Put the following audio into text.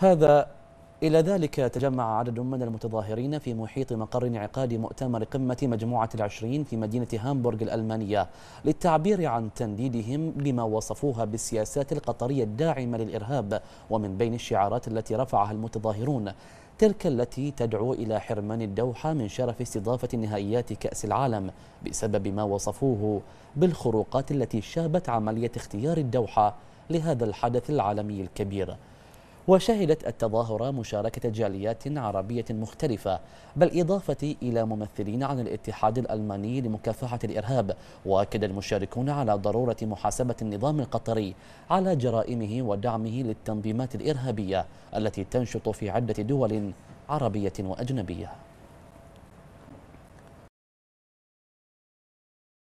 هذا إلى ذلك تجمع عدد من المتظاهرين في محيط مقر انعقاد مؤتمر قمة مجموعة العشرين في مدينة هامبورغ الألمانية للتعبير عن تنديدهم بما وصفوها بالسياسات القطرية الداعمة للإرهاب ومن بين الشعارات التي رفعها المتظاهرون تلك التي تدعو إلى حرمان الدوحة من شرف استضافة نهائيات كأس العالم بسبب ما وصفوه بالخروقات التي شابت عملية اختيار الدوحة لهذا الحدث العالمي الكبير وشهدت التظاهرة مشاركة جاليات عربية مختلفة بالإضافة إلى ممثلين عن الاتحاد الألماني لمكافحة الإرهاب وأكد المشاركون على ضرورة محاسبة النظام القطري على جرائمه ودعمه للتنظيمات الإرهابية التي تنشط في عدة دول عربية وأجنبية